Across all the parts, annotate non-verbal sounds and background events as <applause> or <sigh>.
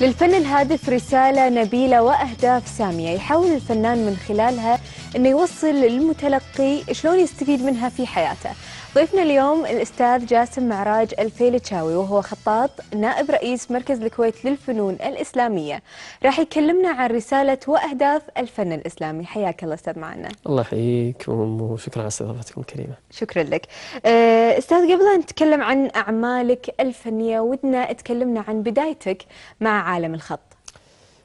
للفن الهادف رسالة نبيلة وأهداف سامية يحاول الفنان من خلالها أن يوصل للمتلقي شلون يستفيد منها في حياته ضيفنا اليوم الاستاذ جاسم معراج الفيلتشاوي وهو خطاط نائب رئيس مركز الكويت للفنون الاسلاميه راح يكلمنا عن رساله واهداف الفن الاسلامي حياك الله استاذ معنا الله يحييك وشكرا على استضافتكم الكريمه شكرا لك آه، استاذ قبل ان نتكلم عن اعمالك الفنيه ودنا تكلمنا عن بدايتك مع عالم الخط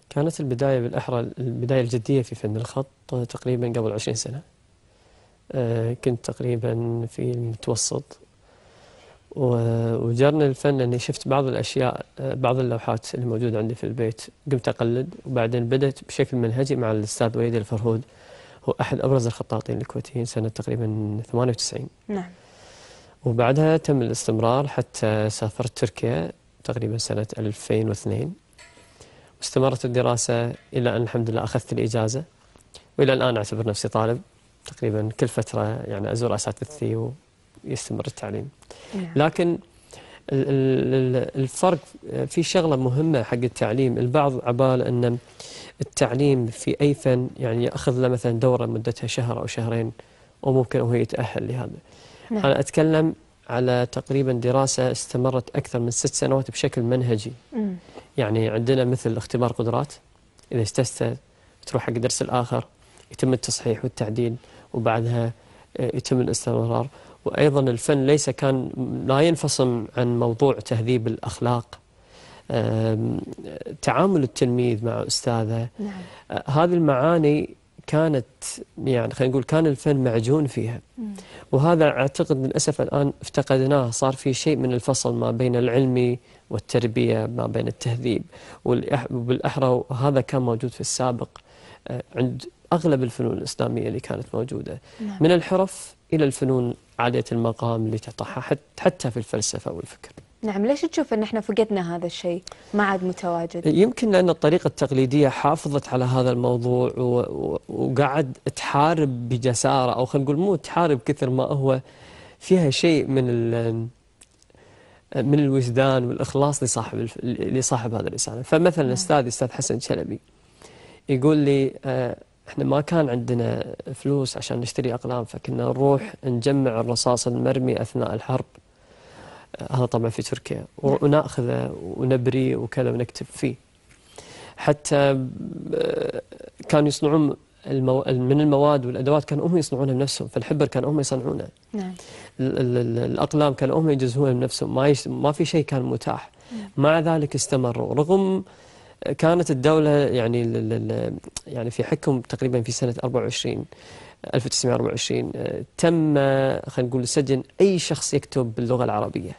كانت البدايه بالاحرى البدايه الجديه في فن الخط تقريبا قبل 20 سنه آه، كنت تقريبا في المتوسط وجرني الفن أني شفت بعض الأشياء آه، بعض اللوحات الموجودة عندي في البيت قمت أقلد وبعدين بدأت بشكل منهجي مع الأستاذ وليد الفرهود هو أحد أبرز الخطاطين الكويتيين سنة تقريبا 98 نعم وبعدها تم الاستمرار حتى سافرت تركيا تقريبا سنة 2002 واستمرت الدراسة إلى أن الحمد لله أخذت الإجازة وإلى الآن أعتبر نفسي طالب تقريبا كل فترة يعني أزور أساتذتي ويستمر التعليم نعم. لكن الفرق في شغلة مهمة حق التعليم البعض عبال أن التعليم في أي فن يعني يأخذ له مثلا دورة مدتها شهر أو شهرين وممكن هو يتأهل لهذا نعم. أنا أتكلم على تقريبا دراسة استمرت أكثر من ست سنوات بشكل منهجي مم. يعني عندنا مثل اختبار قدرات إذا استست تروح حق الدرس الآخر يتم التصحيح والتعديل وبعدها آه، يتم الاستمرار وأيضا الفن ليس كان لا ينفصل عن موضوع تهذيب الأخلاق تعامل التلميذ مع أستاذه نعم. آه، هذه المعاني كانت يعني خلينا نقول كان الفن معجون فيها مم. وهذا اعتقد للاسف الان افتقدناه صار في شيء من الفصل ما بين العلمي والتربيه ما بين التهذيب وبالاحرى هذا كان موجود في السابق آه، عند أغلب الفنون الإسلامية اللي كانت موجودة نعم. من الحرف إلى الفنون عالية المقام اللي تعطاها حتى في الفلسفة والفكر نعم ليش تشوف أن احنا فقدنا هذا الشيء ما عاد متواجد يمكن لأن الطريقة التقليدية حافظت على هذا الموضوع وقعد تحارب بجسارة أو خلينا نقول مو تحارب كثر ما هو فيها شيء من من الوجدان والإخلاص لصاحب لصاحب هذا الرسالة فمثلا نعم. أستاذي أستاذ حسن شلبي يقول لي آه، احنا ما كان عندنا فلوس عشان نشتري اقلام فكنا نروح نجمع الرصاص المرمي اثناء الحرب هذا طبعا في تركيا نعم. وناخذه ونبريه وكذا ونكتب فيه حتى آه، كانوا يصنعون المو... من المواد والادوات كانوا هم يصنعونها بنفسهم فالحبر كانوا هم يصنعونه نعم ال... ال... الاقلام كانوا هم يجهزونها بنفسهم ما يش... ما في شيء كان متاح نعم. مع ذلك استمروا رغم كانت الدولة يعني يعني في حكم تقريبا في سنة 24 1924 تم خلينا نقول سجن أي شخص يكتب باللغة العربية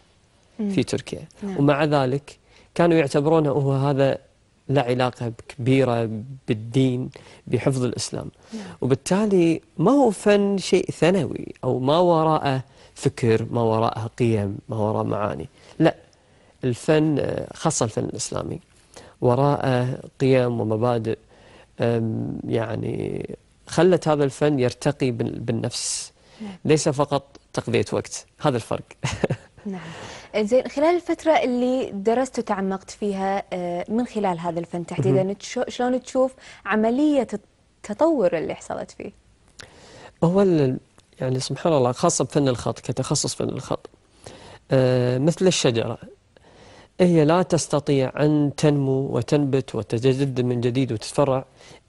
في تركيا نعم. ومع ذلك كانوا يعتبرونه هو هذا لا علاقة كبيرة بالدين بحفظ الإسلام نعم. وبالتالي ما هو فن شيء ثانوي أو ما وراءه فكر ما وراءه قيم ما وراءه معاني لا الفن خاصة الفن الإسلامي وراءه قيم ومبادئ يعني خلت هذا الفن يرتقي بالنفس نعم. ليس فقط تقضية وقت هذا الفرق <laughs> نعم زين خلال الفترة اللي درست وتعمقت فيها أه، من خلال هذا الفن تحديدا شلون تشوف عملية التطور اللي حصلت فيه؟ هو يعني سبحان الله خاصة بفن الخط كتخصص فن الخط أه، مثل الشجرة هي لا تستطيع أن تنمو وتنبت وتتجدد من جديد وتتفرع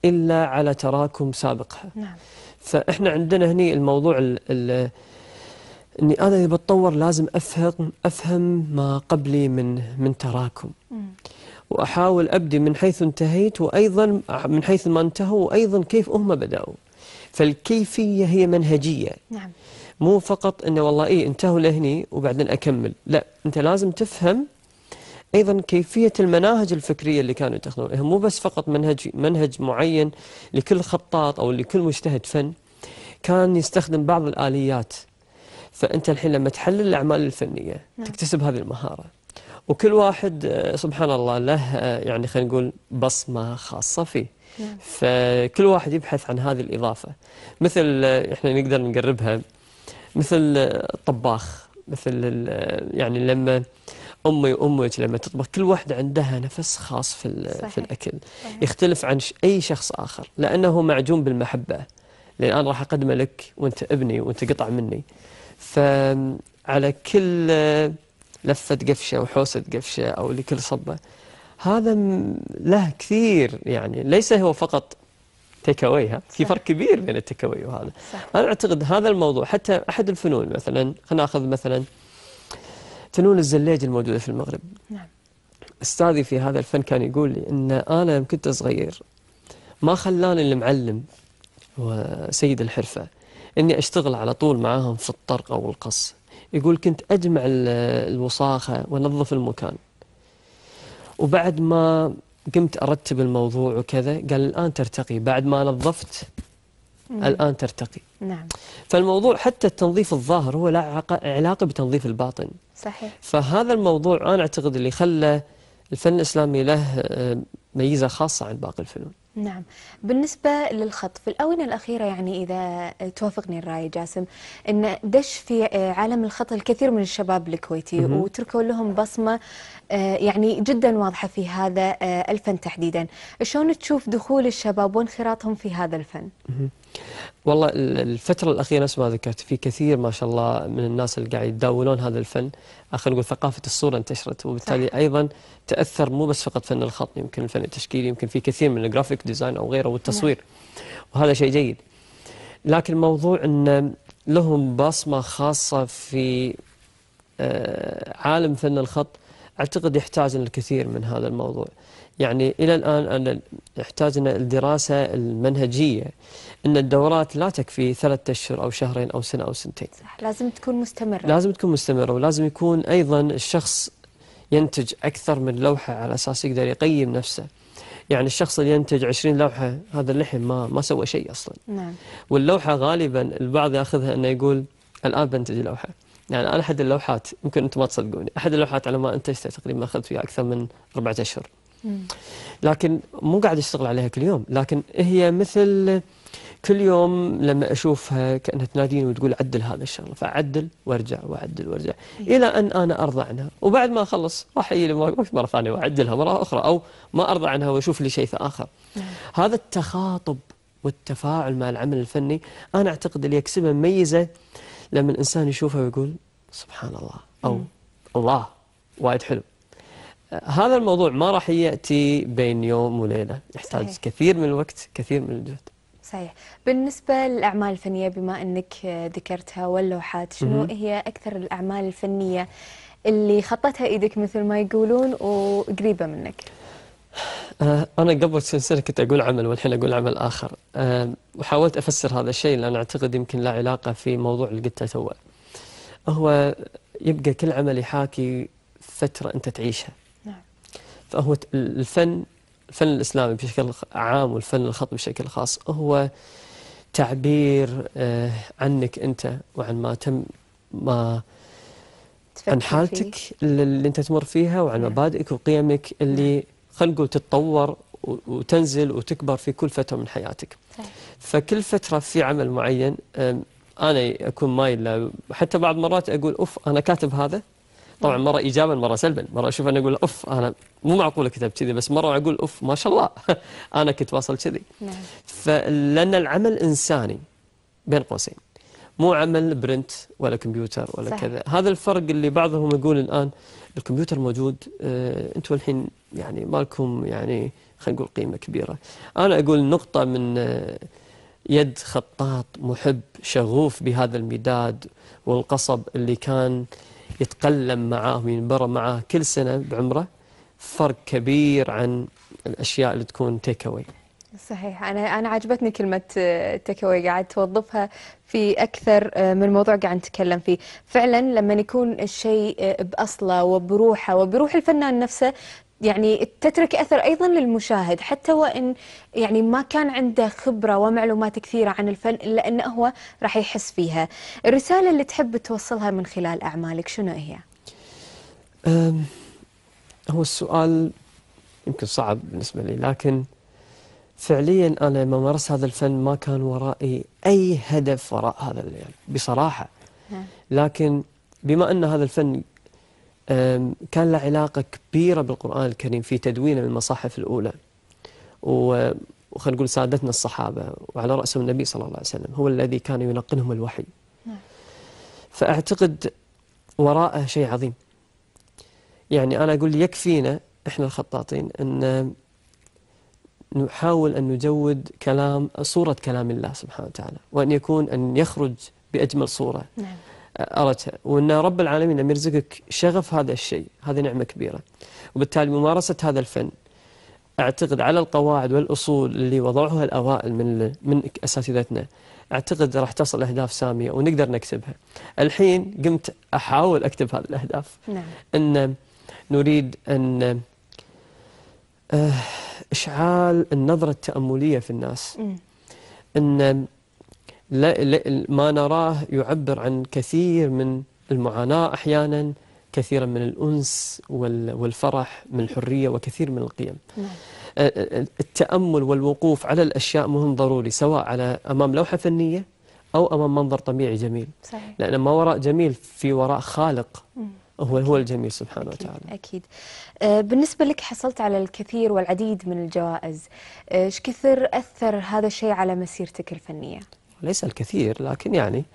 إلا على تراكم سابقها نعم. فإحنا عندنا هني الموضوع الـ الـ اني انا اذا بتطور لازم افهم افهم ما قبلي من من تراكم واحاول ابدي من حيث انتهيت وايضا من حيث ما انتهوا وايضا كيف هم بداوا فالكيفيه هي منهجيه نعم مو فقط انه والله ايه انتهوا لهني وبعدين اكمل لا انت لازم تفهم ايضا كيفيه المناهج الفكريه اللي كانوا يتخذونها إيه، مو بس فقط منهج منهج معين لكل خطاط او لكل مجتهد فن كان يستخدم بعض الاليات فانت الحين لما تحلل الاعمال الفنيه نعم. تكتسب هذه المهاره وكل واحد آه، سبحان الله له آه، يعني خلينا نقول بصمه خاصه فيه نعم. فكل واحد يبحث عن هذه الاضافه مثل آه، احنا نقدر نقربها مثل الطباخ مثل يعني لما امي وامك لما تطبخ كل واحده عندها نفس خاص في في الاكل صحيح. يختلف عن اي شخص اخر لانه معجون بالمحبه لان انا راح اقدمه لك وانت ابني وانت قطع مني فعلى كل لفه قفشه وحوسه قفشه او لكل صبه هذا له كثير يعني ليس هو فقط تيك اواي ها في فرق كبير بين التيك اواي وهذا صح. انا اعتقد هذا الموضوع حتى احد الفنون مثلا خلينا ناخذ مثلا فنون الزليج الموجودة في المغرب نعم. أستاذي في هذا الفن كان يقول لي أن أنا لما كنت صغير ما خلاني المعلم وسيد الحرفة أني أشتغل على طول معاهم في الطرق أو القص يقول كنت أجمع الوصاخة وانظف المكان وبعد ما قمت أرتب الموضوع وكذا قال الآن ترتقي بعد ما نظفت مم. الآن ترتقي نعم. فالموضوع حتى التنظيف الظاهر هو له علاقة بتنظيف الباطن صحيح فهذا الموضوع أنا أعتقد اللي خلى الفن الإسلامي له آه، ميزة خاصة عن باقي الفنون نعم بالنسبة للخط في الآونة الأخيرة يعني إذا آه، توافقني الرأي جاسم أن دش في آه، عالم الخط الكثير من الشباب الكويتي وتركوا لهم بصمة يعني جدا واضحة في هذا الفن تحديدا شلون تشوف دخول الشباب وانخراطهم في هذا الفن؟ والله الفترة الأخيرة نفس ما ذكرت في كثير ما شاء الله من الناس اللي قاعد يتداولون هذا الفن خلينا نقول ثقافة الصورة انتشرت وبالتالي صح. أيضا تأثر مو بس فقط فن الخط يمكن الفن التشكيلي يمكن في كثير من الجرافيك ديزاين أو غيره والتصوير نعم. وهذا شيء جيد لكن موضوع أن لهم بصمة خاصة في آه، عالم فن الخط أعتقد يحتاج الكثير من هذا الموضوع يعني إلى الآن أنا احتاجنا الدراسة المنهجية أن الدورات لا تكفي ثلاثة أشهر أو شهرين أو سنة أو سنتين صح لازم تكون مستمرة لازم تكون مستمرة ولازم يكون أيضا الشخص ينتج أكثر من لوحة على أساس يقدر يقيم نفسه يعني الشخص اللي ينتج 20 لوحة هذا اللحم ما ما سوى شيء أصلا نعم. واللوحة غالبا البعض يأخذها أنه يقول الآن بنتج لوحة يعني أنا أحد اللوحات يمكن أنتم ما تصدقوني أحد اللوحات على ما أنتجتها تقريبا أخذت فيها أكثر من أربعة أشهر لكن مو قاعد اشتغل عليها كل يوم لكن هي مثل كل يوم لما اشوفها كانها تناديني وتقول عدل هذا الشغله فاعدل وارجع واعدل وارجع الى ان انا ارضى عنها وبعد ما اخلص راح اجي مره ثانيه واعدلها مره اخرى او ما ارضى عنها واشوف لي شيء اخر. هذا التخاطب والتفاعل مع العمل الفني انا اعتقد اللي يكسبه ميزه لما الانسان يشوفها ويقول سبحان الله او الله وايد حلو هذا الموضوع ما راح يأتي بين يوم وليلة يحتاج صحيح. كثير من الوقت كثير من الجهد صحيح بالنسبة للأعمال الفنية بما أنك ذكرتها واللوحات شنو م -م. هي أكثر الأعمال الفنية اللي خطتها إيدك مثل ما يقولون وقريبة منك آه، أنا قبل سنة كنت أقول عمل والحين أقول عمل آخر آه، وحاولت أفسر هذا الشيء لأن أعتقد يمكن له علاقة في موضوع اللي قلته تو هو يبقى كل عمل يحاكي فترة أنت تعيشها فهو الفن الفن الإسلامي بشكل عام والفن الخط بشكل خاص هو تعبير آه، عنك أنت وعن ما تم ما عن حالتك اللي أنت تمر فيها وعن نعم. مبادئك وقيمك اللي نعم. خلقوا تتطور وتنزل وتكبر في كل فترة من حياتك فكل فترة في عمل معين أنا أكون مايل حتى بعض مرات أقول أوف أنا كاتب هذا طبعا مره ايجابا مره سلبا مره اشوف انا اقول اوف انا مو معقوله كتبت كذي بس مره اقول اوف ما شاء الله <laughs> انا كنت واصل كذي نعم. فلان العمل انساني بين قوسين مو عمل برنت ولا كمبيوتر ولا صحيح. كذا هذا الفرق اللي بعضهم يقول الان الكمبيوتر موجود آه انتم الحين يعني مالكم يعني خلينا نقول قيمه كبيره انا اقول نقطه من آه يد خطاط محب شغوف بهذا المداد والقصب اللي كان آه يتقلم معاه وينبرى معاه كل سنة بعمره فرق كبير عن الأشياء اللي تكون تيك أواي صحيح انا انا عجبتني كلمه تكوي آه, قاعد توظفها في اكثر آه, من موضوع قاعد نتكلم فيه فعلا لما يكون الشيء آه, باصله وبروحه وبروح الفنان نفسه يعني تترك اثر ايضا للمشاهد حتى وان يعني ما كان عنده خبره ومعلومات كثيره عن الفن الا انه هو راح يحس فيها. الرساله اللي تحب توصلها من خلال اعمالك شنو هي؟ هو السؤال يمكن صعب بالنسبه لي لكن فعليا انا لما مارست هذا الفن ما كان ورائي اي هدف وراء هذا بصراحه نعم. لكن بما ان هذا الفن كان له علاقة كبيرة بالقرآن الكريم في تدوينه من المصاحف الأولى وخلينا نقول سادتنا الصحابة وعلى رأسهم النبي صلى الله عليه وسلم هو الذي كان يلقنهم الوحي نعم. فأعتقد وراءه شيء عظيم يعني أنا أقول يكفينا إحنا الخطاطين أن نحاول أن نجود كلام صورة كلام الله سبحانه وتعالى وأن يكون أن يخرج بأجمل صورة نعم. أردتها وأن رب العالمين لم يرزقك شغف هذا الشيء هذه نعمة كبيرة وبالتالي ممارسة هذا الفن أعتقد على القواعد والأصول اللي وضعوها الأوائل من من أساتذتنا أعتقد راح تصل أهداف سامية ونقدر نكتبها الحين قمت أحاول أكتب هذه الأهداف نعم. أن نريد أن آه، إشعال النظرة التأملية في الناس م. أن لا لا ما نراه يعبر عن كثير من المعاناة أحيانا كثيرا من الأنس والفرح من الحرية وكثير من القيم نعم. التأمل والوقوف على الأشياء مهم ضروري سواء على أمام لوحة فنية أو أمام منظر طبيعي جميل صحيح. لأن ما وراء جميل في وراء خالق هو هو الجميل سبحانه أكيد وتعالى أكيد بالنسبة لك حصلت على الكثير والعديد من الجوائز إيش كثر أثر هذا الشيء على مسيرتك الفنية؟ ليس الكثير لكن يعني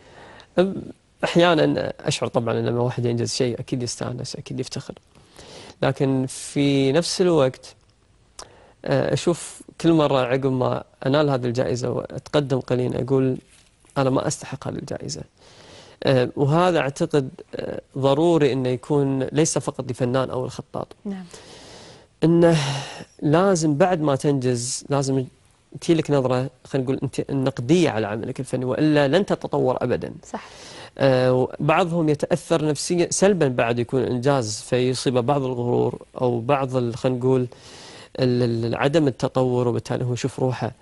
أحيانا أشعر طبعا أن لما واحد ينجز شيء أكيد يستانس أكيد يفتخر لكن في نفس الوقت أشوف كل مرة عقب ما أنال هذه الجائزة وأتقدم قليلا أقول أنا ما أستحق هذه الجائزة وهذا أعتقد ضروري أنه يكون ليس فقط لفنان أو الخطاط نعم. أنه لازم بعد ما تنجز لازم انت لك نظره خلينا نقول انت نقديه على عملك الفني والا لن تتطور ابدا صح آه، بعضهم يتاثر نفسيا سلبا بعد يكون انجاز فيصيب بعض الغرور او بعض خلينا نقول عدم التطور وبالتالي هو يشوف روحه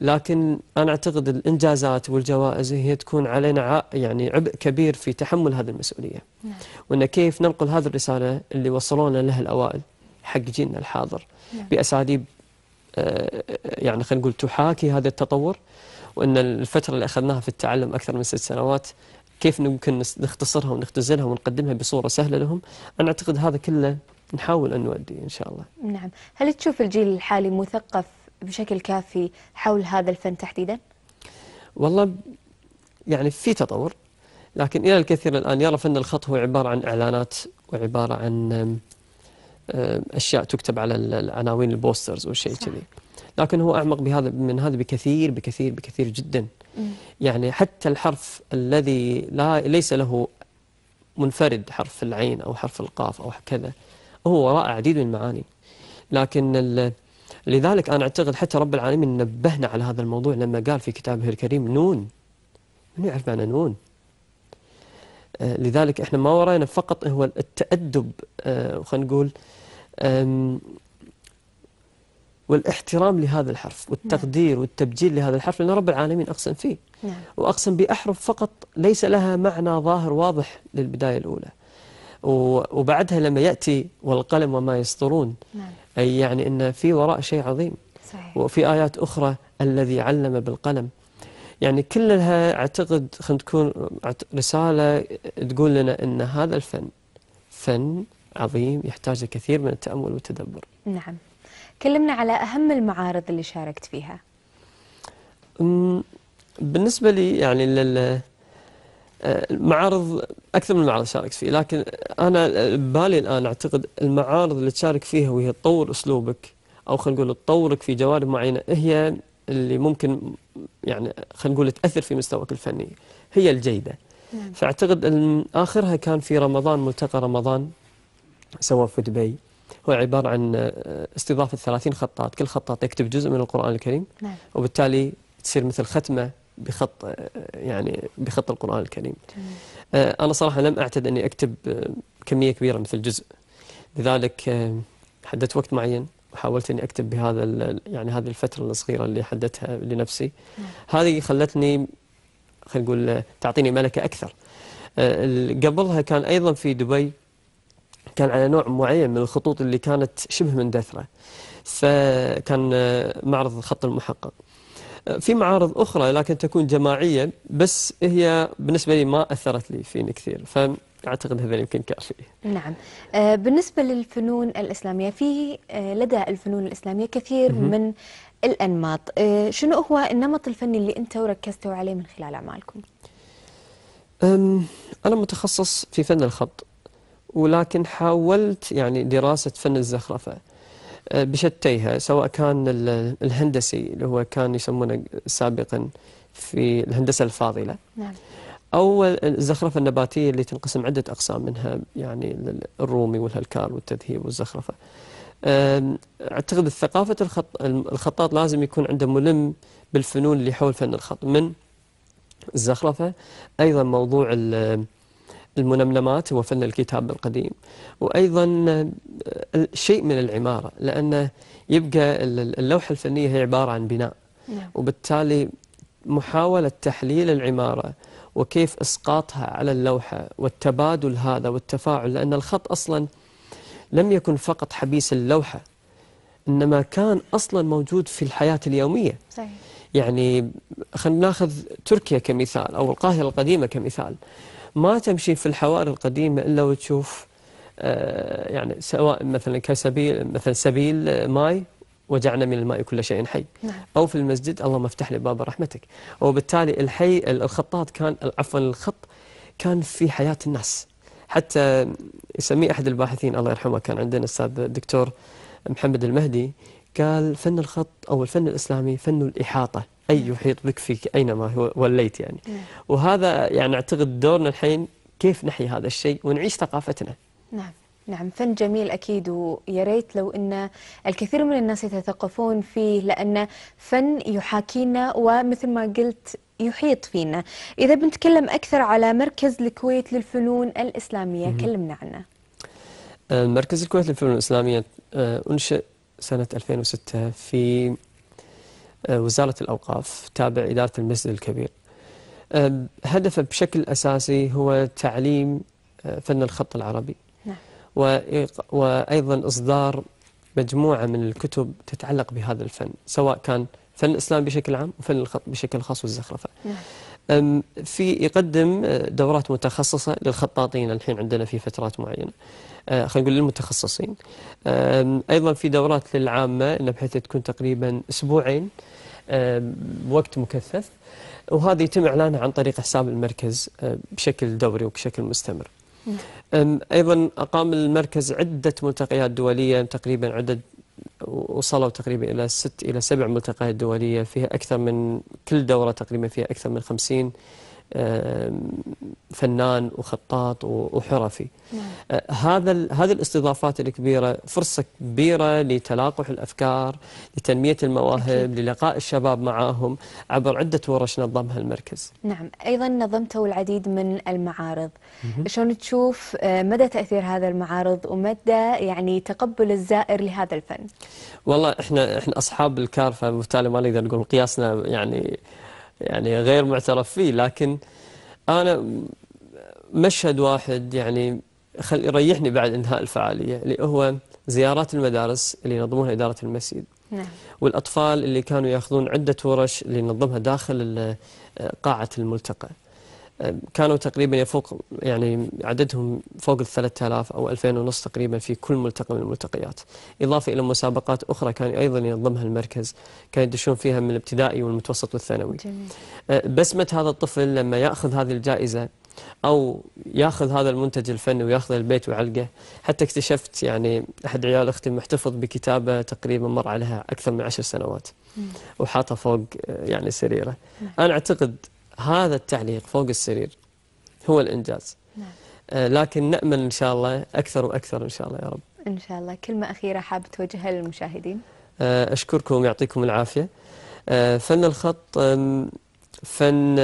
لكن انا اعتقد الانجازات والجوائز هي تكون علينا يعني عبء كبير في تحمل هذه المسؤوليه نعم. وان كيف ننقل هذه الرساله اللي وصلونا لها الاوائل حق جيلنا الحاضر نعم. باساليب آه، يعني خلينا نقول تحاكي هذا التطور وان الفتره اللي اخذناها في التعلم اكثر من ست سنوات كيف ممكن نختصرها ونختزلها ونقدمها بصوره سهله لهم انا اعتقد هذا كله نحاول ان نؤدي ان شاء الله نعم هل تشوف الجيل الحالي مثقف بشكل كافي حول هذا الفن تحديدا والله يعني في تطور لكن الى الكثير الان يرى فن الخط هو عباره عن اعلانات وعباره عن آه، اشياء تكتب على العناوين البوسترز وشيء كذي لكن هو اعمق بهذا من هذا بكثير بكثير بكثير جدا يعني حتى الحرف الذي لا ليس له منفرد حرف العين او حرف القاف او كذا هو وراء عديد من المعاني لكن لذلك انا اعتقد حتى رب العالمين نبهنا على هذا الموضوع لما قال في كتابه الكريم نون من يعرف معنى نون؟ آه، لذلك احنا ما ورانا فقط هو التأدب آه، خلينا نقول والاحترام لهذا الحرف نعم. والتقدير والتبجيل لهذا الحرف لأن رب العالمين أقسم فيه نعم. وأقسم بأحرف فقط ليس لها معنى ظاهر واضح للبداية الأولى وبعدها لما يأتي والقلم وما يسطرون نعم. أي يعني أن في وراء شيء عظيم صحيح. وفي آيات أخرى الذي علم بالقلم يعني كلها اعتقد خلينا تكون رساله تقول لنا ان هذا الفن فن عظيم يحتاج الكثير من التامل والتدبر. نعم. كلمنا على اهم المعارض اللي شاركت فيها. بالنسبه لي يعني لل آه، المعارض اكثر من معرض شاركت فيه لكن انا ببالي آه، الان اعتقد المعارض اللي تشارك فيها وهي تطور اسلوبك او خلينا نقول تطورك في جوانب معينه هي اللي ممكن يعني خلينا نقول تاثر في مستواك الفني هي الجيده نعم. فاعتقد ان اخرها كان في رمضان ملتقى رمضان سوا في دبي هو عباره عن آه، استضافه 30 خطاط كل خطاط يكتب جزء من القران الكريم نعم. وبالتالي تصير مثل ختمه بخط آه، يعني بخط القران الكريم آه، انا صراحه لم اعتد اني اكتب كميه كبيره مثل جزء لذلك حددت وقت معين حاولت اني اكتب بهذا يعني هذه الفتره الصغيره اللي حددتها لنفسي نعم. هذه خلتني خلينا نقول تعطيني ملكه اكثر آه، قبلها كان ايضا في دبي كان على نوع معين من الخطوط اللي كانت شبه مندثره فكان آه، معرض خط المحقق آه، في معارض اخرى لكن تكون جماعيه بس هي بالنسبه لي ما اثرت لي فيني كثير ف أعتقد هذا يمكن كافي نعم آه، بالنسبة للفنون الإسلامية في آه، لدى الفنون الإسلامية كثير من الأنماط آه، شنو هو النمط الفني اللي انت ركزتوا عليه من خلال أعمالكم؟ أنا متخصص في فن الخط ولكن حاولت يعني دراسة فن الزخرفة بشتيها سواء كان الهندسي اللي هو كان يسمونه سابقا في الهندسة الفاضلة نعم أو الزخرفة النباتية اللي تنقسم عدة أقسام منها يعني الرومي والهلكال والتذهيب والزخرفة أعتقد الثقافة الخط... الخطاط لازم يكون عنده ملم بالفنون اللي حول فن الخط من الزخرفة أيضا موضوع المنملمات هو فن الكتاب القديم وأيضا شيء من العمارة لأن يبقى اللوحة الفنية هي عبارة عن بناء نعم. وبالتالي محاولة تحليل العمارة وكيف إسقاطها على اللوحة والتبادل هذا والتفاعل لأن الخط أصلا لم يكن فقط حبيس اللوحة إنما كان أصلا موجود في الحياة اليومية صحيح. يعني خلينا ناخذ تركيا كمثال أو القاهرة القديمة كمثال ما تمشي في الحوار القديمة إلا وتشوف آه، يعني سواء مثلا كسبيل مثلا سبيل آه، ماي وجعنا من الماء كل شيء حي نعم. أو في المسجد اللهم افتح لي باب رحمتك وبالتالي الحي الخطاط كان عفوا الخط كان في حياة الناس حتى يسميه أحد الباحثين الله يرحمه كان عندنا أستاذ الدكتور محمد المهدي قال فن الخط أو الفن الإسلامي فن الإحاطة أي نعم. يحيط بك في أينما وليت يعني نعم. وهذا يعني أعتقد دورنا الحين كيف نحيي هذا الشيء ونعيش ثقافتنا نعم نعم فن جميل أكيد ويا ريت لو أن الكثير من الناس يتثقفون فيه لأن فن يحاكينا ومثل ما قلت يحيط فينا إذا بنتكلم أكثر على مركز الكويت للفنون الإسلامية كلمنا عنه آه، مركز الكويت للفنون الإسلامية آه، أنشئ سنة 2006 في آه، وزارة الأوقاف تابع إدارة المسجد الكبير هدفه بشكل أساسي هو تعليم فن الخط العربي وأيضا إصدار مجموعة من الكتب تتعلق بهذا الفن سواء كان فن الإسلام بشكل عام وفن الخط بشكل خاص والزخرفة نعم. في يقدم آه، دورات متخصصة للخطاطين الحين عندنا في فترات معينة آه، خلينا نقول للمتخصصين أيضا في دورات للعامة بحيث تكون تقريبا أسبوعين وقت مكثف وهذا يتم إعلانها عن طريق حساب المركز آه، بشكل دوري وبشكل مستمر أيضا أقام المركز عدة ملتقيات دولية تقريبا عدد وصلوا تقريبا إلى ست إلى سبع ملتقيات دولية فيها أكثر من كل دورة تقريبا فيها أكثر من خمسين فنان وخطاط وحرفي نعم. آه، هذا هذه الاستضافات الكبيره فرصه كبيره لتلاقح الافكار لتنميه المواهب أكيد. للقاء الشباب معهم عبر عده ورش نظمها المركز نعم ايضا نظمتوا العديد من المعارض شلون تشوف آه، مدى تاثير هذا المعارض ومدى يعني تقبل الزائر لهذا الفن والله احنا احنا اصحاب الكارفه بالتالي ما نقدر نقول قياسنا يعني يعني غير معترف فيه لكن أنا مشهد واحد يعني خل يريحني بعد انهاء الفعالية اللي هو زيارات المدارس اللي ينظمونها إدارة المسجد نعم. والأطفال اللي كانوا يأخذون عدة ورش اللي ينظمها داخل قاعة الملتقى كانوا تقريبا يفوق يعني عددهم فوق ال 3000 او 2000 ونص تقريبا في كل ملتقى من الملتقيات، اضافه الى مسابقات اخرى كان ايضا ينظمها المركز، كان يدشون فيها من الابتدائي والمتوسط والثانوي. جميل. أه، بسمه هذا الطفل لما ياخذ هذه الجائزه او ياخذ هذا المنتج الفني وياخذه البيت ويعلقه، حتى اكتشفت يعني احد عيال اختي محتفظ بكتابه تقريبا مر عليها اكثر من عشر سنوات. وحاطه فوق أه، يعني سريره. انا اعتقد هذا التعليق فوق السرير هو الإنجاز نعم. آه، لكن نأمل إن شاء الله أكثر وأكثر إن شاء الله يا رب إن شاء الله كلمة أخيرة حاب توجهها للمشاهدين آه، أشكركم يعطيكم العافية آه، فن الخط فن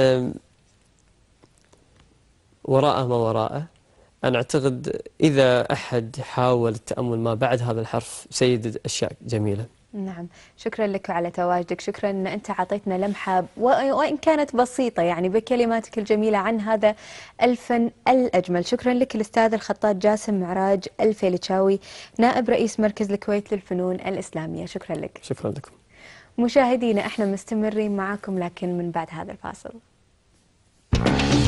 وراءه ما وراءه أنا أعتقد إذا أحد حاول التأمل ما بعد هذا الحرف سيجد أشياء جميلة نعم شكرا لك على تواجدك شكرا أن أنت أعطيتنا لمحة وإن كانت بسيطة يعني بكلماتك الجميلة عن هذا الفن الأجمل شكرا لك الأستاذ الخطاط جاسم معراج الفيلتشاوي نائب رئيس مركز الكويت للفنون الإسلامية شكرا لك شكرا لكم مشاهدينا احنا مستمرين معاكم لكن من بعد هذا الفاصل